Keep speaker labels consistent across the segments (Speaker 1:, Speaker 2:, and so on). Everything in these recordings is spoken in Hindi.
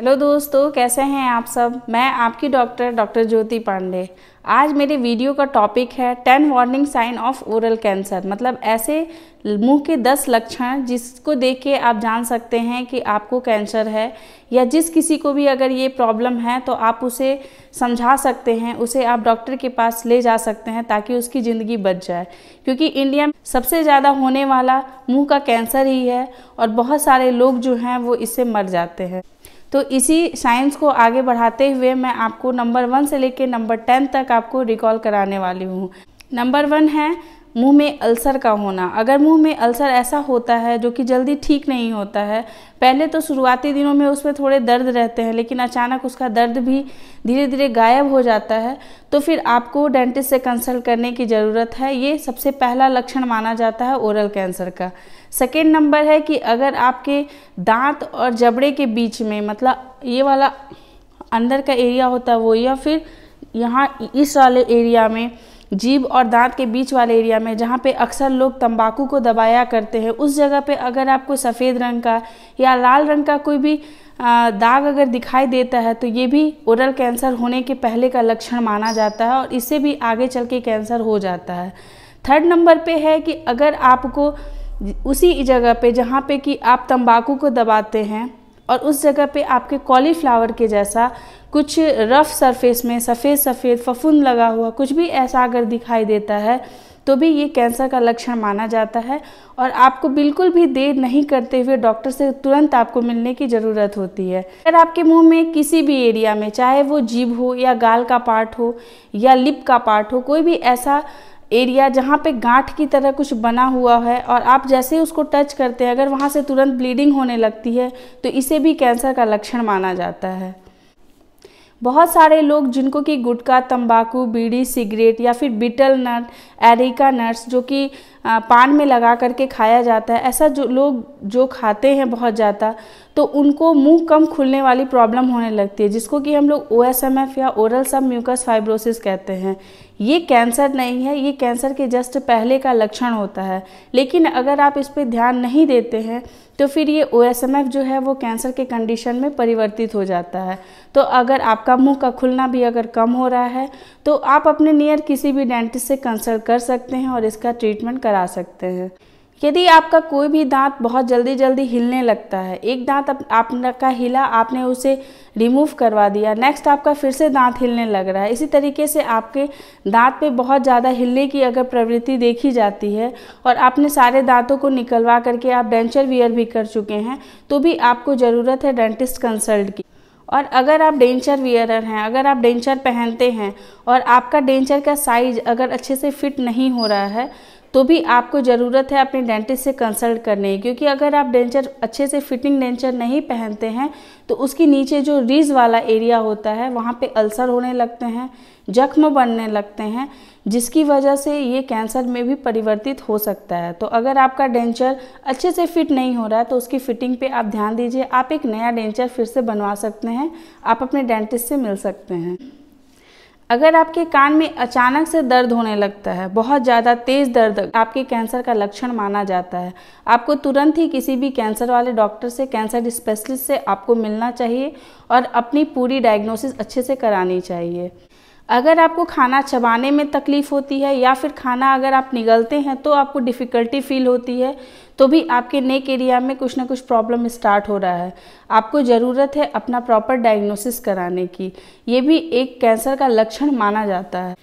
Speaker 1: हेलो दोस्तों कैसे हैं आप सब मैं आपकी डॉक्टर डॉक्टर ज्योति पांडे आज मेरे वीडियो का टॉपिक है ten warning sign of oral cancer मतलब ऐसे मुंह के दस लक्षण जिसको देख के आप जान सकते हैं कि आपको कैंसर है या जिस किसी को भी अगर ये प्रॉब्लम है तो आप उसे समझा सकते हैं उसे आप डॉक्टर के पास ले जा सकते हैं ताकि उसकी ज़िंदगी बच जाए क्योंकि इंडिया में सबसे ज़्यादा होने वाला मुँह का कैंसर ही है और बहुत सारे लोग जो हैं वो इससे मर जाते हैं तो इसी साइंस को आगे बढ़ाते हुए मैं आपको नंबर वन से लेकर नंबर टेन तक आपको रिकॉल कराने वाली हूँ नंबर वन है मुंह में अल्सर का होना अगर मुंह में अल्सर ऐसा होता है जो कि जल्दी ठीक नहीं होता है पहले तो शुरुआती दिनों में उसमें थोड़े दर्द रहते हैं लेकिन अचानक उसका दर्द भी धीरे धीरे गायब हो जाता है तो फिर आपको डेंटिस्ट से कंसल्ट करने की ज़रूरत है ये सबसे पहला लक्षण माना जाता है ओरल कैंसर का सेकेंड नंबर है कि अगर आपके दांत और जबड़े के बीच में मतलब ये वाला अंदर का एरिया होता है वो या फिर यहाँ इस वाले एरिया में जीभ और दांत के बीच वाले एरिया में जहाँ पे अक्सर लोग तंबाकू को दबाया करते हैं उस जगह पे अगर आपको सफ़ेद रंग का या लाल रंग का कोई भी दाग अगर दिखाई देता है तो ये भी ओरल कैंसर होने के पहले का लक्षण माना जाता है और इससे भी आगे चल के कैंसर हो जाता है थर्ड नंबर पे है कि अगर आपको उसी जगह पे जहाँ पे कि आप तंबाकू को दबाते हैं और उस जगह पे आपके कॉलीफ्लावर के जैसा कुछ रफ़ सरफेस में सफ़ेद सफ़ेद फफूंद लगा हुआ कुछ भी ऐसा अगर दिखाई देता है तो भी ये कैंसर का लक्षण माना जाता है और आपको बिल्कुल भी देर नहीं करते हुए डॉक्टर से तुरंत आपको मिलने की ज़रूरत होती है अगर आपके मुंह में किसी भी एरिया में चाहे वो जीभ हो या गाल का पार्ट हो या लिप का पार्ट हो कोई भी ऐसा एरिया जहाँ पे गांठ की तरह कुछ बना हुआ है और आप जैसे ही उसको टच करते हैं अगर वहाँ से तुरंत ब्लीडिंग होने लगती है तो इसे भी कैंसर का लक्षण माना जाता है बहुत सारे लोग जिनको कि गुटखा तंबाकू बीड़ी सिगरेट या फिर बिटल नट एरिका नट्स जो कि पान में लगा करके खाया जाता है ऐसा जो लोग जो खाते हैं बहुत ज़्यादा तो उनको मुंह कम खुलने वाली प्रॉब्लम होने लगती है जिसको कि हम लोग ओ या ओरल सब म्यूकस फाइब्रोसिस कहते हैं ये कैंसर नहीं है ये कैंसर के जस्ट पहले का लक्षण होता है लेकिन अगर आप इस पर ध्यान नहीं देते हैं तो फिर ये ओ जो है वो कैंसर के कंडीशन में परिवर्तित हो जाता है तो अगर आपका मुंह का खुलना भी अगर कम हो रहा है तो आप अपने नियर किसी भी डेंटिस्ट से कंसल्ट कर सकते हैं और इसका ट्रीटमेंट करा सकते हैं यदि आपका कोई भी दांत बहुत जल्दी जल्दी हिलने लगता है एक दांत आपका हिला आपने उसे रिमूव करवा दिया नेक्स्ट आपका फिर से दांत हिलने लग रहा है इसी तरीके से आपके दांत पे बहुत ज़्यादा हिलने की अगर प्रवृत्ति देखी जाती है और आपने सारे दांतों को निकलवा करके आप डेंचर वियर भी कर चुके हैं तो भी आपको ज़रूरत है डेंटिस्ट कंसल्ट की और अगर आप डेंचर वियरर हैं अगर आप डेंचर पहनते हैं और आपका डेंचर का साइज अगर अच्छे से फिट नहीं हो रहा है तो भी आपको ज़रूरत है अपने डेंटिस्ट से कंसल्ट करने की क्योंकि अगर आप डेंचर अच्छे से फिटिंग डेंचर नहीं पहनते हैं तो उसके नीचे जो रीज वाला एरिया होता है वहाँ पे अल्सर होने लगते हैं जख्म बनने लगते हैं जिसकी वजह से ये कैंसर में भी परिवर्तित हो सकता है तो अगर आपका डेंचर अच्छे से फिट नहीं हो रहा है तो उसकी फिटिंग पे आप ध्यान दीजिए आप एक नया डेंचर फिर से बनवा सकते हैं आप अपने डेंटिस्ट से मिल सकते हैं अगर आपके कान में अचानक से दर्द होने लगता है बहुत ज़्यादा तेज़ दर्द आपके कैंसर का लक्षण माना जाता है आपको तुरंत ही किसी भी कैंसर वाले डॉक्टर से कैंसर स्पेशलिस्ट से आपको मिलना चाहिए और अपनी पूरी डायग्नोसिस अच्छे से करानी चाहिए अगर आपको खाना चबाने में तकलीफ़ होती है या फिर खाना अगर आप निगलते हैं तो आपको डिफ़िकल्टी फील होती है तो भी आपके नेक एरिया में कुछ ना कुछ प्रॉब्लम स्टार्ट हो रहा है आपको ज़रूरत है अपना प्रॉपर डायग्नोसिस कराने की ये भी एक कैंसर का लक्षण माना जाता है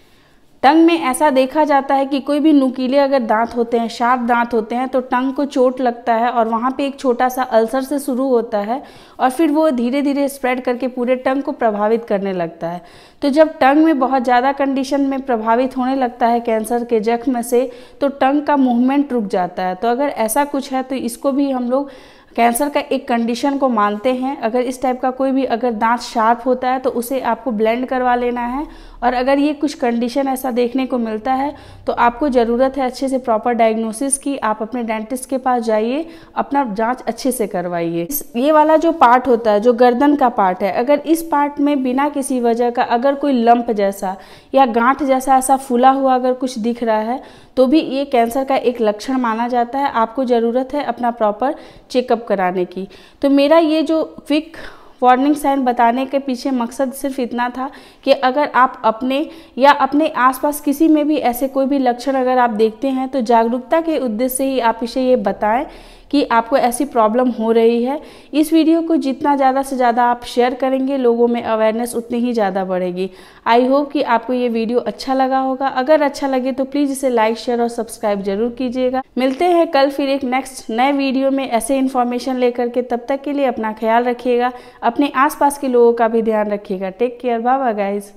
Speaker 1: टंग में ऐसा देखा जाता है कि कोई भी नुकीले अगर दांत होते हैं शार्प दांत होते हैं तो टंग को चोट लगता है और वहाँ पे एक छोटा सा अल्सर से शुरू होता है और फिर वो धीरे धीरे स्प्रेड करके पूरे टंग को प्रभावित करने लगता है तो जब टंग में बहुत ज़्यादा कंडीशन में प्रभावित होने लगता है कैंसर के जख्म से तो टंग का मूवमेंट रुक जाता है तो अगर ऐसा कुछ है तो इसको भी हम लोग कैंसर का एक कंडीशन को मानते हैं अगर इस टाइप का कोई भी अगर दांत शार्प होता है तो उसे आपको ब्लेंड करवा लेना है और अगर ये कुछ कंडीशन ऐसा देखने को मिलता है तो आपको ज़रूरत है अच्छे से प्रॉपर डायग्नोसिस की आप अपने डेंटिस्ट के पास जाइए अपना जांच अच्छे से करवाइए ये वाला जो पार्ट होता है जो गर्दन का पार्ट है अगर इस पार्ट में बिना किसी वजह का अगर कोई लंप जैसा या गांठ जैसा ऐसा फूला हुआ अगर कुछ दिख रहा है तो भी ये कैंसर का एक लक्षण माना जाता है आपको ज़रूरत है अपना प्रॉपर चेकअप कराने की तो मेरा ये जो क्विक वार्निंग साइन बताने के पीछे मकसद सिर्फ इतना था कि अगर आप अपने या अपने आसपास किसी में भी ऐसे कोई भी लक्षण अगर आप देखते हैं तो जागरूकता के उद्देश्य से ही आप इसे ये बताएं कि आपको ऐसी प्रॉब्लम हो रही है इस वीडियो को जितना ज़्यादा से ज़्यादा आप शेयर करेंगे लोगों में अवेयरनेस उतनी ही ज़्यादा बढ़ेगी आई होप कि आपको ये वीडियो अच्छा लगा होगा अगर अच्छा लगे तो प्लीज़ इसे लाइक शेयर और सब्सक्राइब जरूर कीजिएगा मिलते हैं कल फिर एक नेक्स्ट नए वीडियो में ऐसे इन्फॉर्मेशन लेकर के तब तक के लिए अपना ख्याल रखिएगा अपने आस के लोगों का भी ध्यान रखिएगा टेक केयर बाबा गाइज़